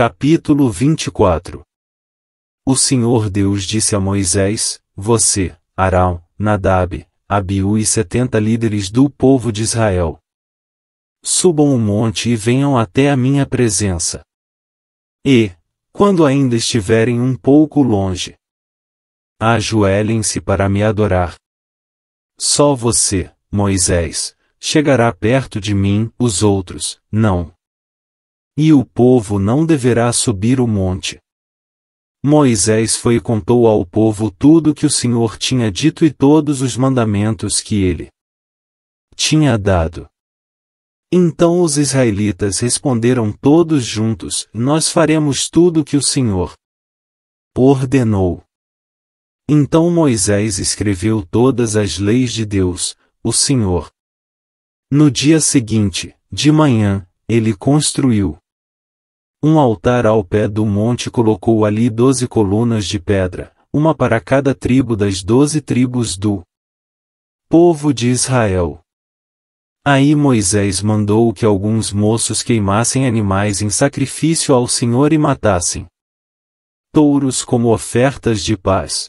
Capítulo 24 O Senhor Deus disse a Moisés: Você, Arão, Nadab, Abiú e setenta líderes do povo de Israel. Subam o um monte e venham até a minha presença. E, quando ainda estiverem um pouco longe, ajoelhem-se para me adorar. Só você, Moisés, chegará perto de mim, os outros, não. E o povo não deverá subir o monte. Moisés foi e contou ao povo tudo que o Senhor tinha dito e todos os mandamentos que ele tinha dado. Então os israelitas responderam todos juntos: Nós faremos tudo que o Senhor ordenou. Então Moisés escreveu todas as leis de Deus, o Senhor. No dia seguinte, de manhã, ele construiu um altar ao pé do monte colocou ali doze colunas de pedra, uma para cada tribo das doze tribos do povo de Israel. Aí Moisés mandou que alguns moços queimassem animais em sacrifício ao Senhor e matassem touros como ofertas de paz.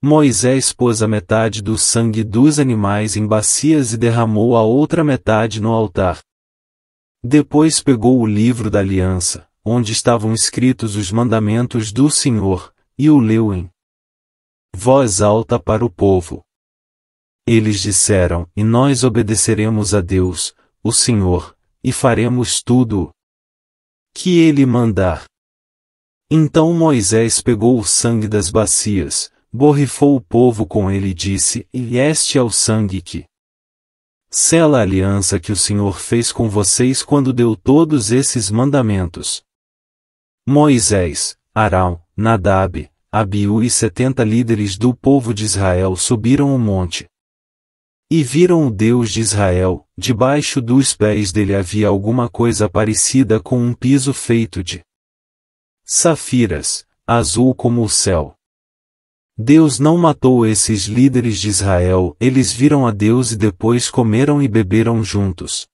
Moisés pôs a metade do sangue dos animais em bacias e derramou a outra metade no altar. Depois pegou o livro da aliança, onde estavam escritos os mandamentos do Senhor, e o leu em voz alta para o povo. Eles disseram: E nós obedeceremos a Deus, o Senhor, e faremos tudo que ele mandar. Então Moisés pegou o sangue das bacias, borrifou o povo com ele e disse: E este é o sangue que Sela a aliança que o Senhor fez com vocês quando deu todos esses mandamentos. Moisés, Arão, Nadab, Abiú e setenta líderes do povo de Israel subiram o monte. E viram o Deus de Israel, debaixo dos pés dele havia alguma coisa parecida com um piso feito de safiras, azul como o céu. Deus não matou esses líderes de Israel, eles viram a Deus e depois comeram e beberam juntos.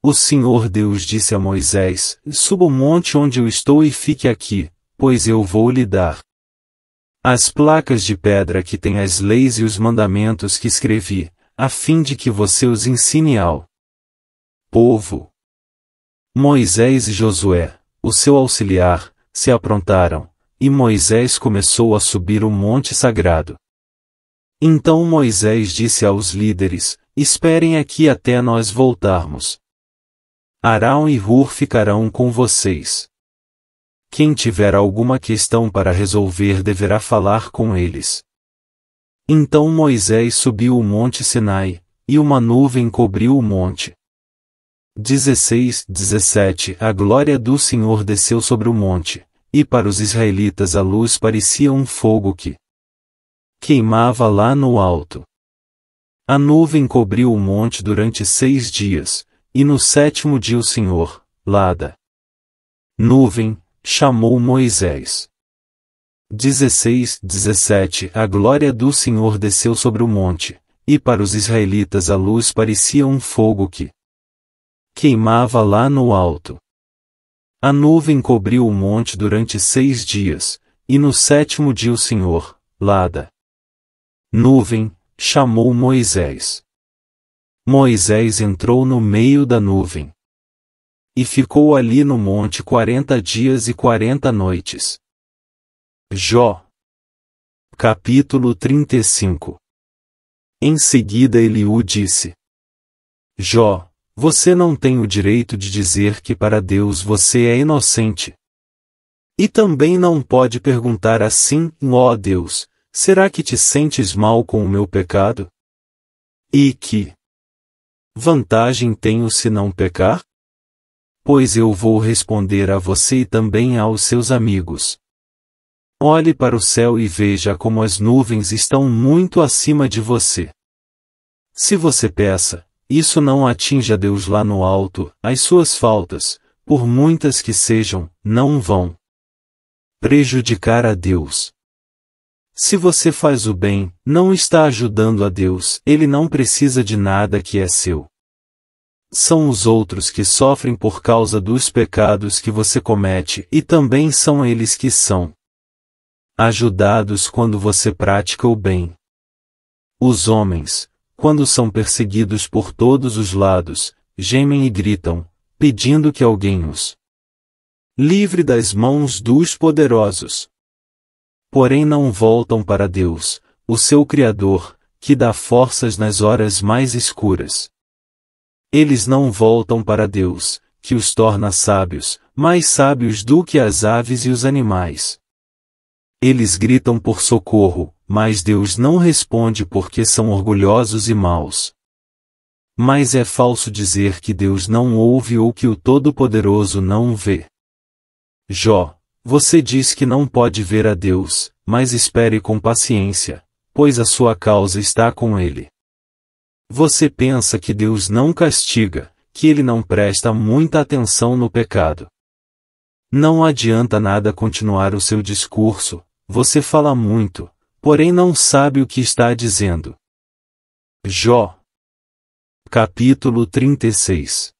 O Senhor Deus disse a Moisés: Suba o monte onde eu estou e fique aqui, pois eu vou lhe dar. As placas de pedra que têm as leis e os mandamentos que escrevi, a fim de que você os ensine ao povo. Moisés e Josué, o seu auxiliar, se aprontaram, e Moisés começou a subir o monte sagrado. Então Moisés disse aos líderes: Esperem aqui até nós voltarmos. Arão e Hur ficarão com vocês. Quem tiver alguma questão para resolver deverá falar com eles. Então Moisés subiu o monte Sinai, e uma nuvem cobriu o monte. 16, 17 A glória do Senhor desceu sobre o monte e para os israelitas a luz parecia um fogo que queimava lá no alto. A nuvem cobriu o monte durante seis dias, e no sétimo dia o Senhor, Lada. Nuvem, chamou Moisés. 16, 17 A glória do Senhor desceu sobre o monte, e para os israelitas a luz parecia um fogo que queimava lá no alto. A nuvem cobriu o monte durante seis dias, e no sétimo dia o Senhor, Lada. Nuvem, chamou Moisés. Moisés entrou no meio da nuvem. E ficou ali no monte quarenta dias e quarenta noites. Jó. Capítulo 35 Em seguida Eliú disse: Jó, você não tem o direito de dizer que para Deus você é inocente. E também não pode perguntar assim: ó oh Deus, será que te sentes mal com o meu pecado? E que vantagem tenho se não pecar? Pois eu vou responder a você e também aos seus amigos. Olhe para o céu e veja como as nuvens estão muito acima de você. Se você peça, isso não atinge a Deus lá no alto, as suas faltas, por muitas que sejam, não vão prejudicar a Deus. Se você faz o bem, não está ajudando a Deus, ele não precisa de nada que é seu. São os outros que sofrem por causa dos pecados que você comete, e também são eles que são ajudados quando você pratica o bem. Os homens, quando são perseguidos por todos os lados, gemem e gritam, pedindo que alguém os livre das mãos dos poderosos. Porém não voltam para Deus, o seu Criador, que dá forças nas horas mais escuras. Eles não voltam para Deus, que os torna sábios, mais sábios do que as aves e os animais. Eles gritam por socorro, mas Deus não responde porque são orgulhosos e maus. Mas é falso dizer que Deus não ouve ou que o Todo-Poderoso não vê. Jó, você diz que não pode ver a Deus, mas espere com paciência, pois a sua causa está com ele. Você pensa que Deus não castiga, que ele não presta muita atenção no pecado. Não adianta nada continuar o seu discurso, você fala muito, porém não sabe o que está dizendo. Jó. Capítulo 36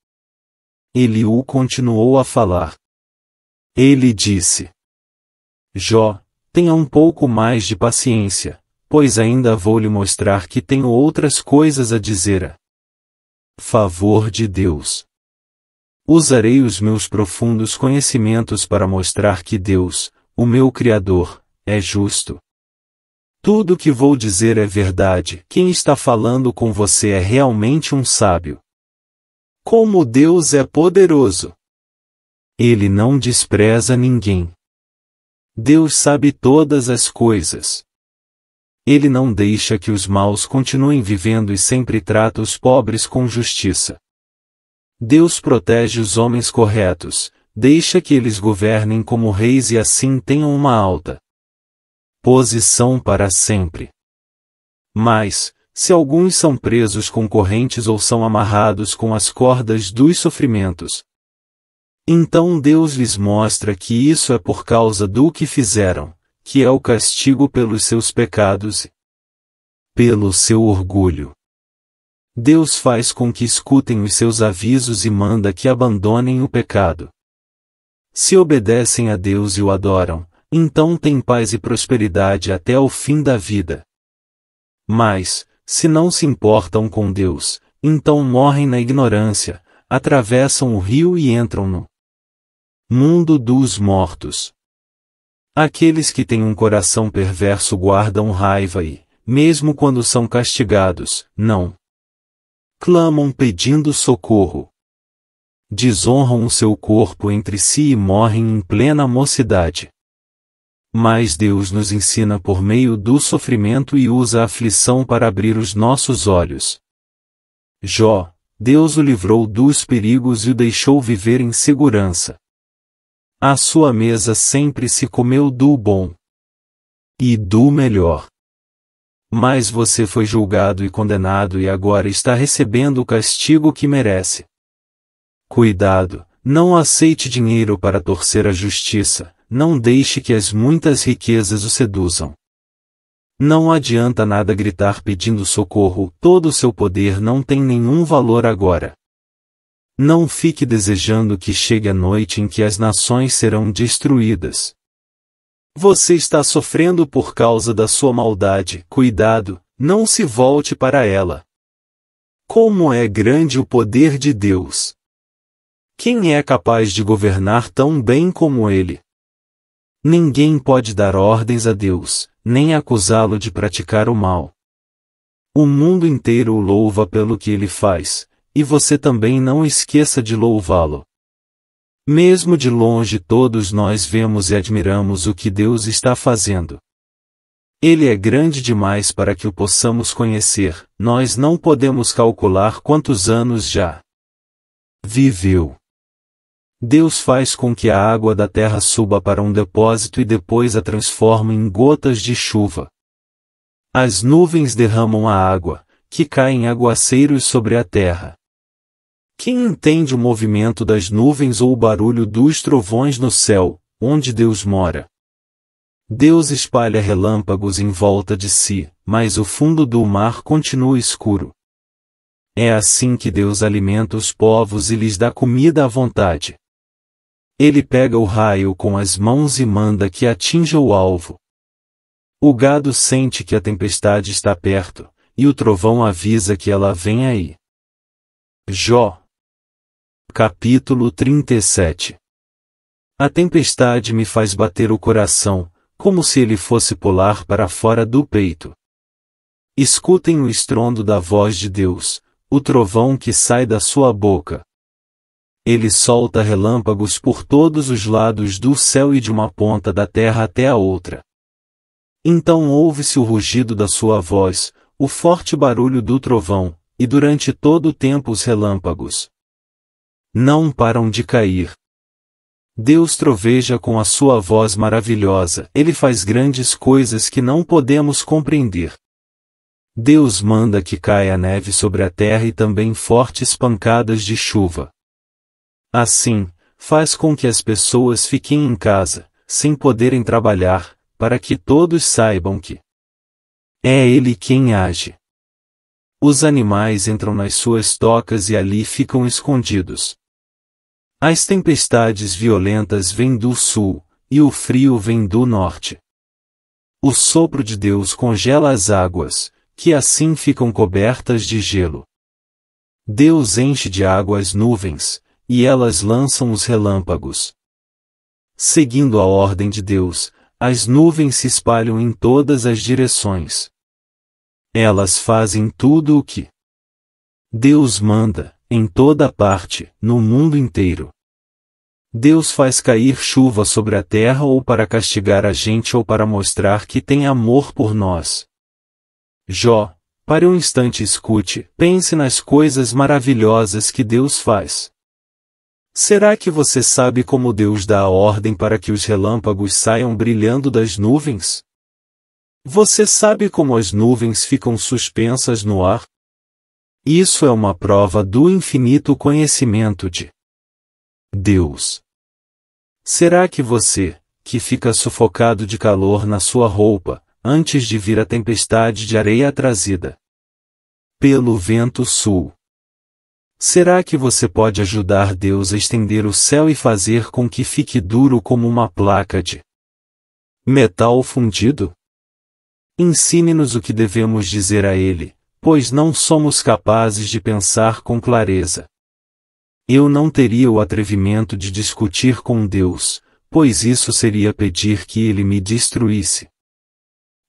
Eliú continuou a falar. Ele disse: Jó, tenha um pouco mais de paciência, pois ainda vou lhe mostrar que tenho outras coisas a dizer. A favor de Deus. Usarei os meus profundos conhecimentos para mostrar que Deus, o meu Criador, é justo. Tudo o que vou dizer é verdade. Quem está falando com você é realmente um sábio. Como Deus é poderoso! Ele não despreza ninguém. Deus sabe todas as coisas. Ele não deixa que os maus continuem vivendo e sempre trata os pobres com justiça. Deus protege os homens corretos, deixa que eles governem como reis e assim tenham uma alta, posição para sempre. Mas, se alguns são presos com correntes ou são amarrados com as cordas dos sofrimentos, então Deus lhes mostra que isso é por causa do que fizeram, que é o castigo pelos seus pecados e pelo seu orgulho. Deus faz com que escutem os seus avisos e manda que abandonem o pecado. Se obedecem a Deus e o adoram, então tem paz e prosperidade até o fim da vida. Mas, se não se importam com Deus, então morrem na ignorância, atravessam o rio e entram no mundo dos mortos. Aqueles que têm um coração perverso guardam raiva e, mesmo quando são castigados, não clamam pedindo socorro. Desonram o seu corpo entre si e morrem em plena mocidade mas Deus nos ensina por meio do sofrimento e usa a aflição para abrir os nossos olhos. Jó, Deus o livrou dos perigos e o deixou viver em segurança. A sua mesa sempre se comeu do bom e do melhor. Mas você foi julgado e condenado e agora está recebendo o castigo que merece. Cuidado, não aceite dinheiro para torcer a justiça, não deixe que as muitas riquezas o seduzam. Não adianta nada gritar pedindo socorro, todo o seu poder não tem nenhum valor agora. Não fique desejando que chegue a noite em que as nações serão destruídas. Você está sofrendo por causa da sua maldade, cuidado, não se volte para ela. Como é grande o poder de Deus! Quem é capaz de governar tão bem como ele? Ninguém pode dar ordens a Deus, nem acusá-lo de praticar o mal. O mundo inteiro o louva pelo que ele faz, e você também não esqueça de louvá-lo. Mesmo de longe todos nós vemos e admiramos o que Deus está fazendo. Ele é grande demais para que o possamos conhecer, nós não podemos calcular quantos anos já viveu. Deus faz com que a água da terra suba para um depósito e depois a transforma em gotas de chuva. As nuvens derramam a água, que cai em aguaceiros sobre a terra. Quem entende o movimento das nuvens ou o barulho dos trovões no céu, onde Deus mora? Deus espalha relâmpagos em volta de si, mas o fundo do mar continua escuro. É assim que Deus alimenta os povos e lhes dá comida à vontade. Ele pega o raio com as mãos e manda que atinja o alvo. O gado sente que a tempestade está perto, e o trovão avisa que ela vem aí. Jó. Capítulo 37 A tempestade me faz bater o coração, como se ele fosse pular para fora do peito. Escutem o estrondo da voz de Deus, o trovão que sai da sua boca. Ele solta relâmpagos por todos os lados do céu e de uma ponta da terra até a outra. Então ouve-se o rugido da sua voz, o forte barulho do trovão, e durante todo o tempo os relâmpagos não param de cair. Deus troveja com a sua voz maravilhosa, ele faz grandes coisas que não podemos compreender. Deus manda que caia neve sobre a terra e também fortes pancadas de chuva. Assim, faz com que as pessoas fiquem em casa, sem poderem trabalhar, para que todos saibam que é ele quem age. Os animais entram nas suas tocas e ali ficam escondidos. As tempestades violentas vêm do sul, e o frio vem do norte. O sopro de Deus congela as águas, que assim ficam cobertas de gelo. Deus enche de água as nuvens, e elas lançam os relâmpagos. Seguindo a ordem de Deus, as nuvens se espalham em todas as direções. Elas fazem tudo o que Deus manda, em toda parte, no mundo inteiro. Deus faz cair chuva sobre a terra ou para castigar a gente ou para mostrar que tem amor por nós. Jó, para um instante escute, pense nas coisas maravilhosas que Deus faz. Será que você sabe como Deus dá a ordem para que os relâmpagos saiam brilhando das nuvens? Você sabe como as nuvens ficam suspensas no ar? Isso é uma prova do infinito conhecimento de Deus. Será que você, que fica sufocado de calor na sua roupa, antes de vir a tempestade de areia trazida pelo vento sul, Será que você pode ajudar Deus a estender o céu e fazer com que fique duro como uma placa de metal fundido? Ensine-nos o que devemos dizer a Ele, pois não somos capazes de pensar com clareza. Eu não teria o atrevimento de discutir com Deus, pois isso seria pedir que Ele me destruísse.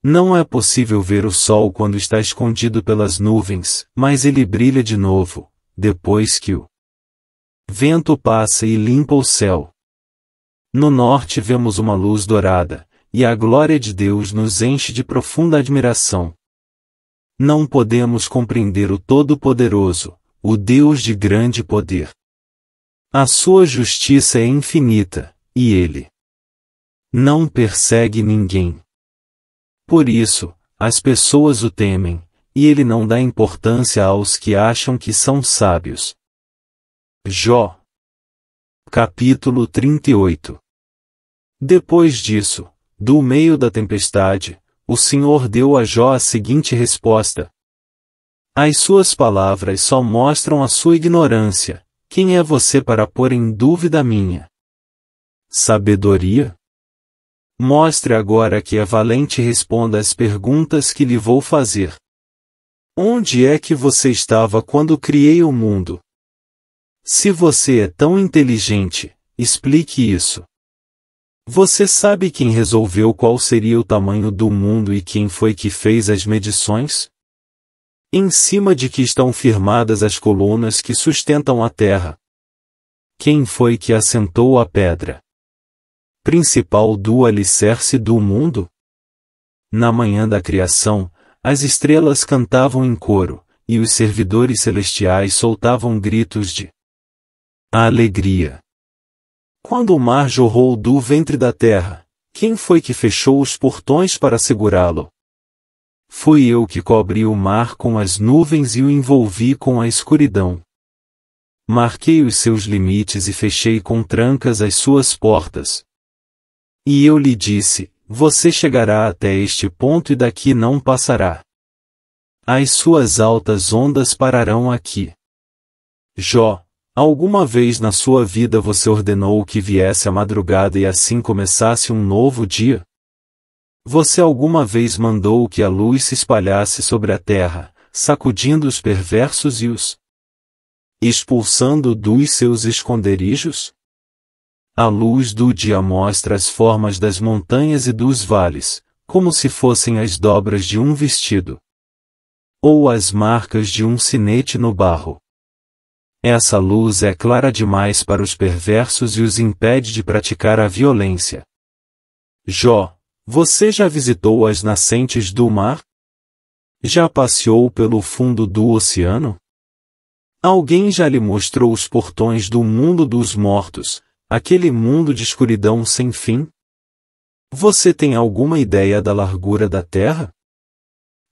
Não é possível ver o sol quando está escondido pelas nuvens, mas ele brilha de novo, depois que o vento passa e limpa o céu. No norte vemos uma luz dourada, e a glória de Deus nos enche de profunda admiração. Não podemos compreender o Todo-Poderoso, o Deus de grande poder. A sua justiça é infinita, e ele não persegue ninguém. Por isso, as pessoas o temem, e ele não dá importância aos que acham que são sábios. Jó. Capítulo 38 Depois disso, do meio da tempestade, o Senhor deu a Jó a seguinte resposta: As suas palavras só mostram a sua ignorância. Quem é você para pôr em dúvida a minha? Sabedoria? Mostre agora que é valente e responda às perguntas que lhe vou fazer. Onde é que você estava quando criei o mundo? Se você é tão inteligente, explique isso. Você sabe quem resolveu qual seria o tamanho do mundo e quem foi que fez as medições? Em cima de que estão firmadas as colunas que sustentam a terra. Quem foi que assentou a pedra? Principal do alicerce do mundo? Na manhã da criação, as estrelas cantavam em coro, e os servidores celestiais soltavam gritos de alegria. Quando o mar jorrou do ventre da terra, quem foi que fechou os portões para segurá-lo? Fui eu que cobri o mar com as nuvens e o envolvi com a escuridão. Marquei os seus limites e fechei com trancas as suas portas. E eu lhe disse: você chegará até este ponto e daqui não passará. As suas altas ondas pararão aqui. Jó, alguma vez na sua vida você ordenou que viesse a madrugada e assim começasse um novo dia? Você alguma vez mandou que a luz se espalhasse sobre a terra, sacudindo os perversos e os expulsando dos seus esconderijos? A luz do dia mostra as formas das montanhas e dos vales, como se fossem as dobras de um vestido. Ou as marcas de um sinete no barro. Essa luz é clara demais para os perversos e os impede de praticar a violência. Jó, você já visitou as nascentes do mar? Já passeou pelo fundo do oceano? Alguém já lhe mostrou os portões do mundo dos mortos, Aquele mundo de escuridão sem fim? Você tem alguma ideia da largura da Terra?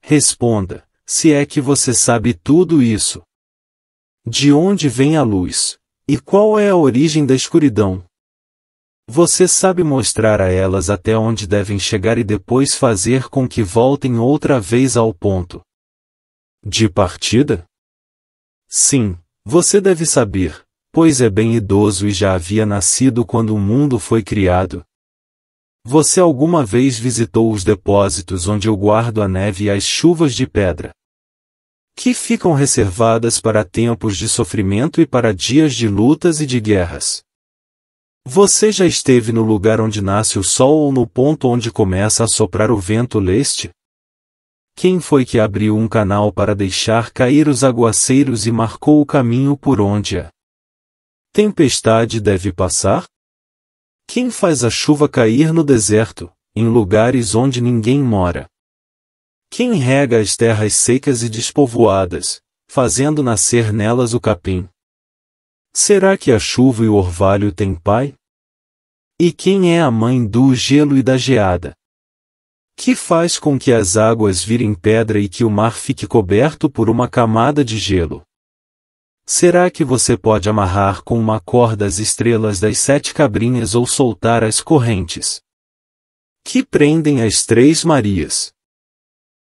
Responda, se é que você sabe tudo isso. De onde vem a luz? E qual é a origem da escuridão? Você sabe mostrar a elas até onde devem chegar e depois fazer com que voltem outra vez ao ponto. De partida? Sim, você deve saber, pois é bem idoso e já havia nascido quando o mundo foi criado. Você alguma vez visitou os depósitos onde eu guardo a neve e as chuvas de pedra? Que ficam reservadas para tempos de sofrimento e para dias de lutas e de guerras. Você já esteve no lugar onde nasce o sol ou no ponto onde começa a soprar o vento leste? Quem foi que abriu um canal para deixar cair os aguaceiros e marcou o caminho por onde a Tempestade deve passar? Quem faz a chuva cair no deserto, em lugares onde ninguém mora? Quem rega as terras secas e despovoadas, fazendo nascer nelas o capim? Será que a chuva e o orvalho têm pai? E quem é a mãe do gelo e da geada? Que faz com que as águas virem pedra e que o mar fique coberto por uma camada de gelo? Será que você pode amarrar com uma corda as estrelas das sete cabrinhas ou soltar as correntes que prendem as três Marias?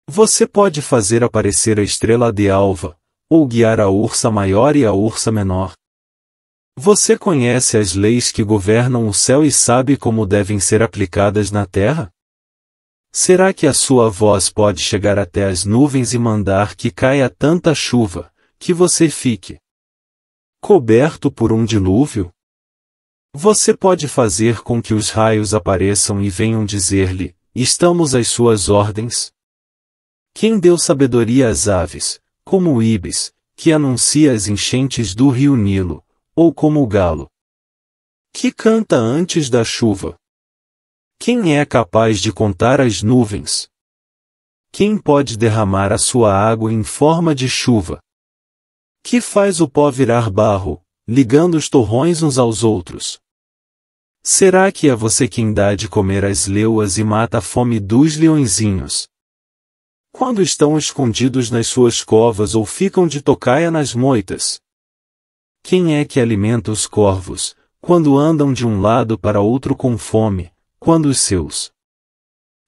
Você pode fazer aparecer a estrela de alva, ou guiar a ursa maior e a ursa menor. Você conhece as leis que governam o céu e sabe como devem ser aplicadas na terra? Será que a sua voz pode chegar até as nuvens e mandar que caia tanta chuva, que você fique coberto por um dilúvio? Você pode fazer com que os raios apareçam e venham dizer-lhe: Estamos às suas ordens? Quem deu sabedoria às aves, como o ibis, que anuncia as enchentes do rio Nilo, ou como o galo? Que canta antes da chuva? Quem é capaz de contar as nuvens? Quem pode derramar a sua água em forma de chuva? Que faz o pó virar barro, ligando os torrões uns aos outros. Será que é você quem dá de comer às leuas e mata a fome dos leõezinhos? Quando estão escondidos nas suas covas ou ficam de tocaia nas moitas? Quem é que alimenta os corvos, quando andam de um lado para outro com fome, quando os seus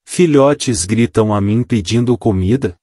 filhotes gritam a mim pedindo comida?